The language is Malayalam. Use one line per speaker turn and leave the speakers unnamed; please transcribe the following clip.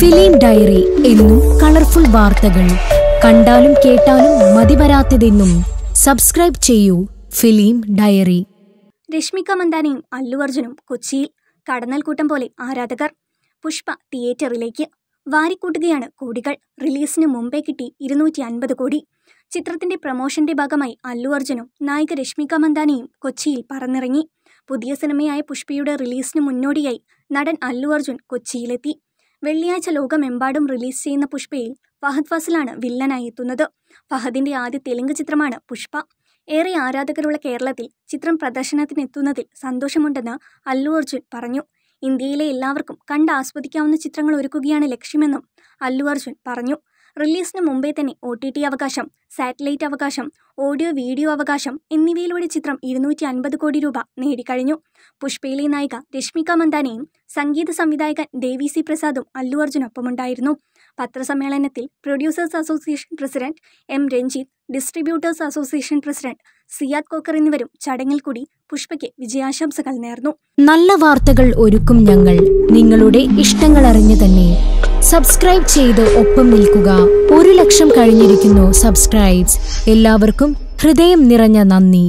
ഫിലിം ഡയറി എന്നും കളർഫുൾ വാർത്തകൾ കണ്ടാലും കേട്ടാലും വരാത്തതെന്നും സബ്സ്ക്രൈബ് ചെയ്യൂ ഫിലിം ഡയറി
രശ്മിക മന്ദാനയും അല്ലു അർജുനും കൊച്ചിയിൽ കടന്നൽക്കൂട്ടം പോലെ ആരാധകർ പുഷ്പ തിയേറ്ററിലേക്ക് വാരിക്കൂട്ടുകയാണ് കോടികൾ റിലീസിന് മുമ്പേ കിട്ടി ഇരുന്നൂറ്റി അൻപത് കോടി ചിത്രത്തിന്റെ പ്രമോഷന്റെ ഭാഗമായി അല്ലു അർജുനും നായിക രശ്മിക മന്ദാനയും കൊച്ചിയിൽ പറന്നിറങ്ങി പുതിയ സിനിമയായ പുഷ്പയുടെ റിലീസിന് മുന്നോടിയായി നടൻ അല്ലു അർജുൻ കൊച്ചിയിലെത്തി വെള്ളിയാഴ്ച ലോകമെമ്പാടും റിലീസ് ചെയ്യുന്ന പുഷ്പയിൽ ഫഹദ് ഫസലാണ് വില്ലനായി എത്തുന്നത് ഫഹദിന്റെ ആദ്യ തെലുങ്ക് ചിത്രമാണ് പുഷ്പ ഏറെ ആരാധകരുള്ള കേരളത്തിൽ ചിത്രം പ്രദർശനത്തിനെത്തുന്നതിൽ സന്തോഷമുണ്ടെന്ന് അല്ലു അർജുൻ പറഞ്ഞു ഇന്ത്യയിലെ എല്ലാവർക്കും കണ്ട് ആസ്വദിക്കാവുന്ന ചിത്രങ്ങൾ ഒരുക്കുകയാണ് ലക്ഷ്യമെന്നും അല്ലു അർജുൻ പറഞ്ഞു റിലീസിന് മുമ്പേ തന്നെ ഒ ടി ടി അവകാശം സാറ്റലൈറ്റ് അവകാശം ഓഡിയോ വീഡിയോ അവകാശം എന്നിവയിലൂടെ ചിത്രം ഇരുന്നൂറ്റി അൻപത് കോടി രൂപ നേടിക്കഴിഞ്ഞു പുഷ്പയിലെ നായിക രശ്മിക മന്ദാനയും സംഗീത സംവിധായകൻ ദേവി സി പ്രസാദും അല്ലു അർജുനൊപ്പമുണ്ടായിരുന്നു പത്രസമ്മേളനത്തിൽ producers association president M Ranjith distributors association president Siyad Koker എന്നിവരും ചടങ്ങിൽ കൂടി പുഷ്പയ്ക്ക് വിജയാശംസകൾ നേർന്നു
നല്ല വാർത്തകൾ ഒരുക്കും ഞങ്ങൾ നിങ്ങളുടെ ഇഷ്ടങ്ങൾ അറിഞ്ഞു തന്നെ സബ്സ്ക്രൈബ് ചെയ്ത് ഒപ്പം നിൽക്കുക ഒരു ലക്ഷം കഴിഞ്ഞിരിക്കുന്നു സബ്സ്ക്രൈബ്സ് എല്ലാവർക്കും ഹൃദയം നിറഞ്ഞ നന്ദി